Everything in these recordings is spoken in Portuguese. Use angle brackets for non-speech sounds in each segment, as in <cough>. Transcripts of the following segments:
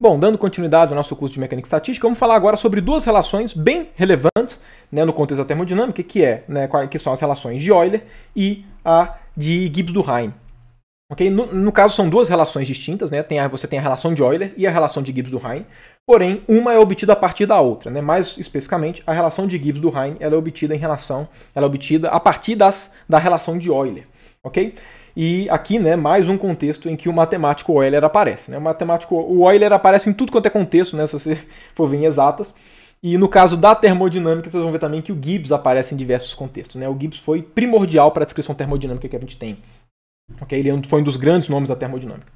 Bom, dando continuidade ao nosso curso de mecânica estatística, vamos falar agora sobre duas relações bem relevantes né, no contexto da termodinâmica, que é né, que são as relações de Euler e a de Gibbs-Durkheim. Okay? No, no, caso, são duas relações distintas, né? tem a, você tem a relação de Euler e a relação de Gibbs-Durkheim, porém, uma é obtida a partir da outra. Né? Mais especificamente, a relação de Gibbs-Durkheim ela é obtida em relação, ela é obtida a partir das, da relação de Euler. ok? E aqui, né, mais um contexto em que o matemático Euler aparece. Né? O matemático o Euler aparece em tudo quanto é contexto, né, se você <laughs> for ver em exatas. E no caso da termodinâmica, vocês vão ver também que o Gibbs aparece em diversos contextos. Né? O Gibbs foi primordial para a descrição termodinâmica que a gente tem. Okay? Ele é foi um dos grandes nomes da termodinâmica.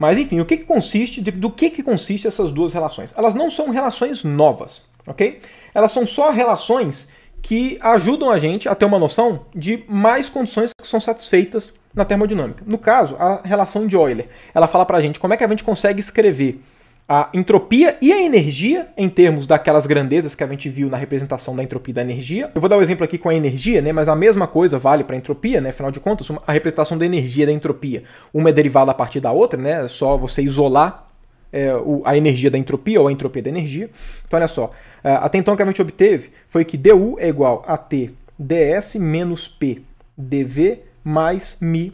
Mas enfim, o que, que consiste, do que, que consiste essas duas relações? Elas não são relações novas, ok? Elas são só relações que ajudam a gente a ter uma noção de mais condições que são satisfeitas na termodinâmica. No caso, a relação de Euler. Ela fala para a gente como é que a gente consegue escrever a entropia e a energia em termos daquelas grandezas que a gente viu na representação da entropia e da energia. Eu vou dar um exemplo aqui com a energia, né, mas a mesma coisa vale para a entropia, né? Afinal de contas, a representação da energia e da entropia, uma é derivada a partir da outra, né? É só você isolar é, o, a energia da entropia ou a entropia da energia. Então, olha só, até então o que a gente obteve foi que du é igual a t ds menos p dv mais Mi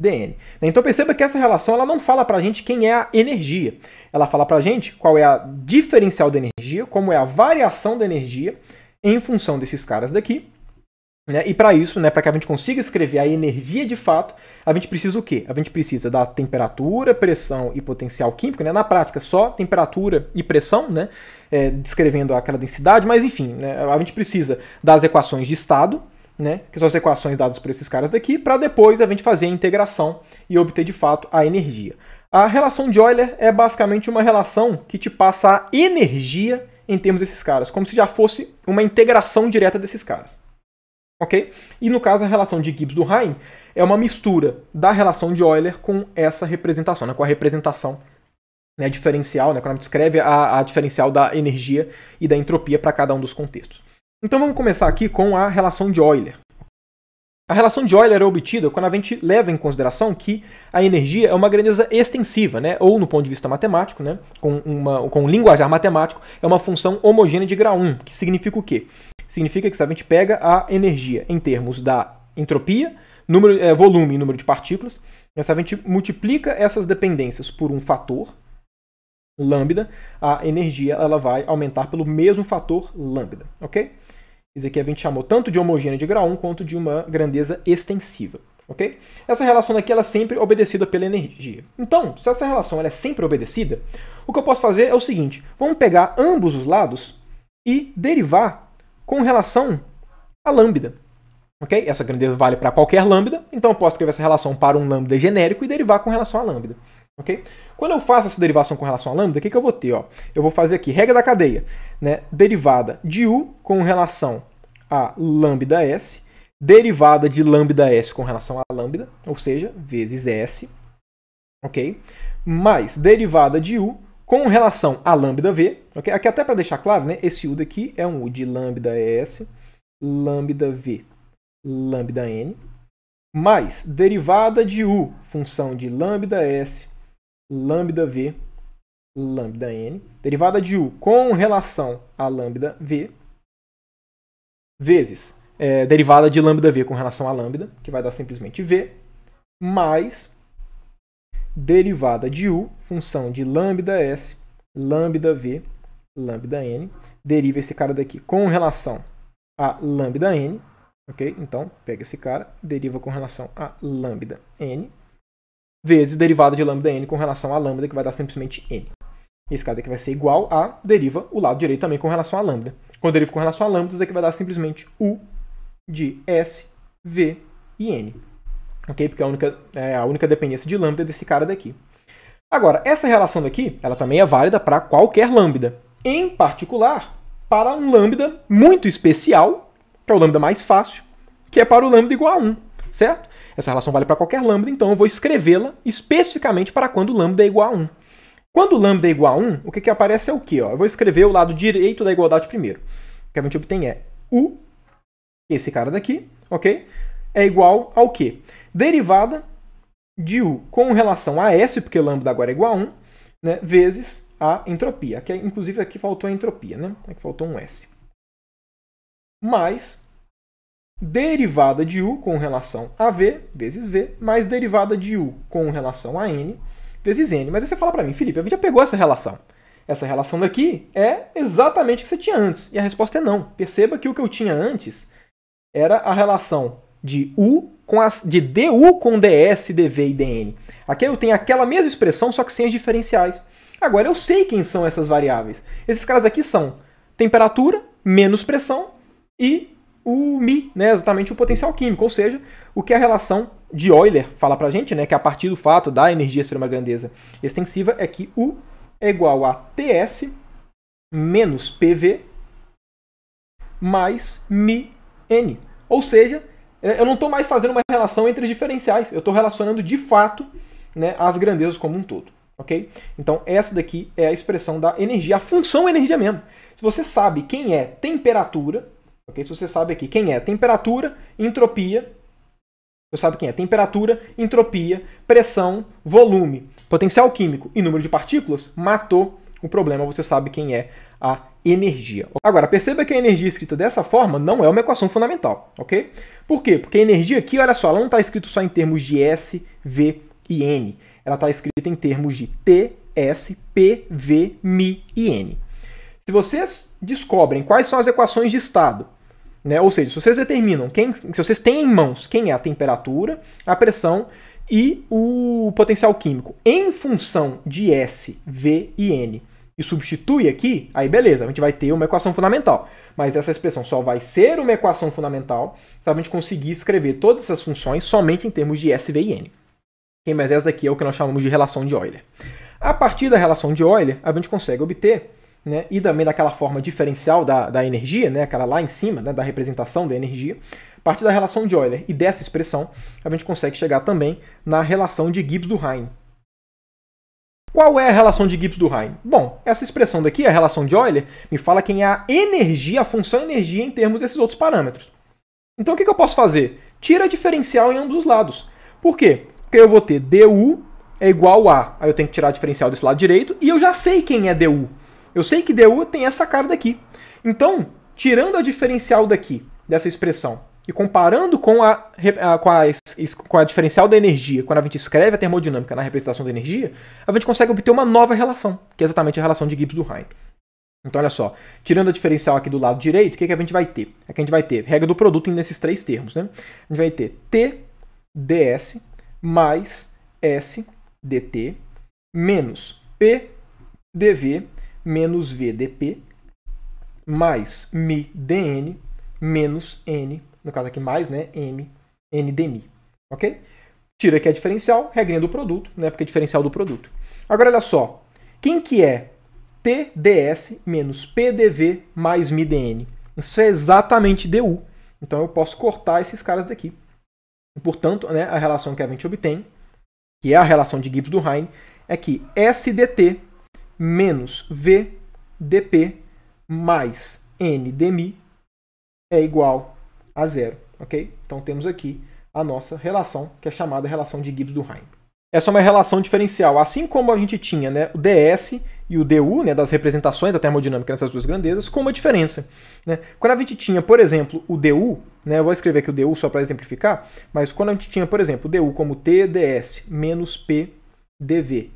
dn. Né? Então perceba que essa relação ela não fala para a gente quem é a energia. Ela fala para a gente qual é a diferencial da energia, como é a variação da energia em função desses caras daqui. Né? E para isso, né, para que a gente consiga escrever a energia de fato, a gente precisa o quê? A gente precisa da temperatura, pressão e potencial químico. Né? Na prática, só temperatura e pressão, né? É, descrevendo aquela densidade, mas enfim, né? a gente precisa das equações de estado, né, que são as equações dadas por esses caras daqui, para depois a gente fazer a integração e obter de fato a energia. A relação de Euler é basicamente uma relação que te passa a energia em termos desses caras, como se já fosse uma integração direta desses caras. Ok? E no caso, a relação de Gibbs do Heim é uma mistura da relação de Euler com essa representação, né, com a representação né, diferencial, né, quando a gente descreve a, a diferencial da energia e da entropia para cada um dos contextos. Então vamos começar aqui com a relação de Euler. A relação de Euler é obtida quando a gente leva em consideração que a energia é uma grandeza extensiva, né? ou no ponto de vista matemático, né? com, uma, com um linguajar matemático, é uma função homogênea de grau 1, que significa o quê? Significa que se a gente pega a energia em termos da entropia, número, é, volume e número de partículas, né? se a gente multiplica essas dependências por um fator, lambda, a energia ela vai aumentar pelo mesmo fator lambda, ok? Ezequiel 20 chamou tanto de homogênea de grau 1 quanto de uma grandeza extensiva. ok? Essa relação aqui é sempre obedecida pela energia. Então, se essa relação é sempre obedecida, o que eu posso fazer é o seguinte: vamos pegar ambos os lados e derivar com relação a lambda. ok? Essa grandeza vale para qualquer lambda, então eu posso escrever essa relação para um lambda genérico e derivar com relação a lambda. Ok, Quando eu faço essa derivação com relação a lambda, o que, que eu vou ter? Ó? Eu vou fazer aqui, regra da cadeia, né? derivada de u com relação a lambda s, derivada de lambda s com relação a lambda, ou seja, vezes s, ok? Mais derivada de u com relação a lambda v, ok? Aqui até para deixar claro, né? Esse u daqui é um u de lambda s, lambda v, lambda n, mais derivada de u, função de lambda s lambda v, lambda n, derivada de u com relação a lambda v, vezes é, derivada de lambda v com relação a lambda, que vai dar simplesmente v, mais derivada de u, função de lambda s, lambda v, lambda n, deriva esse cara daqui com relação a lambda n, ok? Então, pega esse cara, deriva com relação a lambda n, vezes derivada de lambda n com relação a lambda, que vai dar simplesmente n. Esse cara aqui vai ser igual a deriva o lado direito também com relação a lambda. Quando deriva com relação a lambda, isso aqui vai dar simplesmente u de s, v e n. Ok? Porque é a única, é, a única dependência de lambda é desse cara daqui. Agora, essa relação daqui, ela também é válida para qualquer lambda. Em particular, para um lambda muito especial, que é o lambda mais fácil, que é para o lambda igual a 1 certo? Essa relação vale para qualquer lambda, então eu vou escrevê-la especificamente para quando lambda é igual a 1. Quando lambda é igual a 1, o que, que aparece é o quê? Ó? Eu vou escrever o lado direito da igualdade primeiro. O que a gente obtém é U, esse cara daqui, ok? É igual ao quê? Derivada de U com relação a S, porque lambda agora é igual a 1, né, vezes a entropia, que é, inclusive aqui faltou a entropia, né? Aqui faltou um S. Mais derivada de u com relação a v vezes v, mais derivada de u com relação a n vezes n. Mas aí você fala para mim, Felipe, a gente já pegou essa relação. Essa relação daqui é exatamente o que você tinha antes. E a resposta é não. Perceba que o que eu tinha antes era a relação de u com as, de du com ds, dv e dn. Aqui eu tenho aquela mesma expressão, só que sem as diferenciais. Agora eu sei quem são essas variáveis. Esses caras aqui são temperatura menos pressão e o Mi, né, exatamente o potencial químico, ou seja, o que a relação de Euler fala para a gente, né, que a partir do fato da energia ser uma grandeza extensiva, é que U é igual a TS menos PV mais μn. Ou seja, é, eu não estou mais fazendo uma relação entre os diferenciais, eu estou relacionando de fato né, as grandezas como um todo. ok? Então, essa daqui é a expressão da energia, a função energia mesmo. Se você sabe quem é temperatura, Ok? Se você sabe aqui quem é temperatura, entropia, você sabe quem é temperatura, entropia, pressão, volume, potencial químico e número de partículas, matou o problema, você sabe quem é a energia. Agora, perceba que a energia escrita dessa forma não é uma equação fundamental, ok? Por quê? Porque a energia aqui, olha só, ela não está escrita só em termos de S, V e N. Ela está escrita em termos de T, S, P, V, Mi e N. Se vocês descobrem quais são as equações de estado né? Ou seja, se vocês determinam, quem, se vocês têm em mãos quem é a temperatura, a pressão e o potencial químico em função de S, V e N e substitui aqui, aí beleza, a gente vai ter uma equação fundamental. Mas essa expressão só vai ser uma equação fundamental se a gente conseguir escrever todas essas funções somente em termos de S, V e N. Mas essa daqui é o que nós chamamos de relação de Euler. A partir da relação de Euler, a gente consegue obter né? e também daquela forma diferencial da, da energia, né? aquela lá em cima, né? da representação da energia, a partir da relação de Euler e dessa expressão, a gente consegue chegar também na relação de Gibbs do Rhein. Qual é a relação de Gibbs do Rhein? Bom, essa expressão daqui, a relação de Euler, me fala quem é a energia, a função energia em termos desses outros parâmetros. Então o que eu posso fazer? Tira a diferencial em ambos os lados. Por quê? Porque eu vou ter du é igual a, aí eu tenho que tirar a diferencial desse lado direito, e eu já sei quem é du. Eu sei que DU tem essa cara daqui. Então, tirando a diferencial daqui, dessa expressão, e comparando com a, com a, com a diferencial da energia, quando a gente escreve a termodinâmica na representação da energia, a gente consegue obter uma nova relação, que é exatamente a relação de Gibbs-Durheim. Então, olha só, tirando a diferencial aqui do lado direito, o que, é que a gente vai ter? É que a gente vai ter regra do produto nesses três termos, né? A gente vai ter T ds mais S dt menos P dv menos VDP mais dN menos N, no caso aqui mais, né, M, NDMI, ok? Tira aqui a diferencial, regrinha do produto, né, porque é diferencial do produto. Agora olha só, quem que é TDS menos PDV mais dN? Isso é exatamente DU, então eu posso cortar esses caras daqui. E, portanto, né, a relação que a gente obtém, que é a relação de Gibbs-Durheim, é que SDT menos V dP mais N dmi é igual a zero, ok? Então temos aqui a nossa relação, que é chamada relação de Gibbs-Duhaime. Essa é uma relação diferencial. Assim como a gente tinha né, o dS e o du né, das representações da termodinâmica nessas duas grandezas, com uma diferença. Né? Quando a gente tinha, por exemplo, o du, né, eu vou escrever aqui o du só para exemplificar, mas quando a gente tinha, por exemplo, o du como t ds menos p dv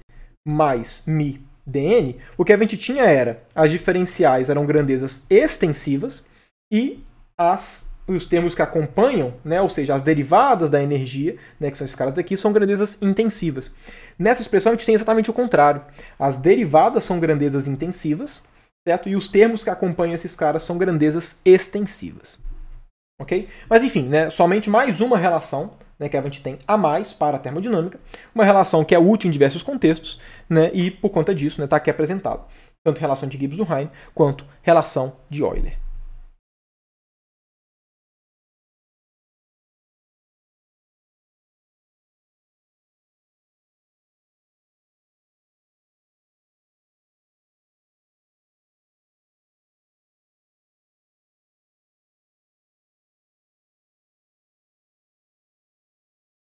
mais mi DN, o que a gente tinha era as diferenciais eram grandezas extensivas e as os termos que acompanham, né, ou seja, as derivadas da energia, né, que são esses caras daqui, são grandezas intensivas. Nessa expressão a gente tem exatamente o contrário. As derivadas são grandezas intensivas, certo? E os termos que acompanham esses caras são grandezas extensivas. OK? Mas enfim, né, somente mais uma relação né, que a gente tem a mais para a termodinâmica, uma relação que é útil em diversos contextos, né, e por conta disso está né, tá aqui apresentado, tanto relação de Gibbs-Durheim quanto relação de Euler.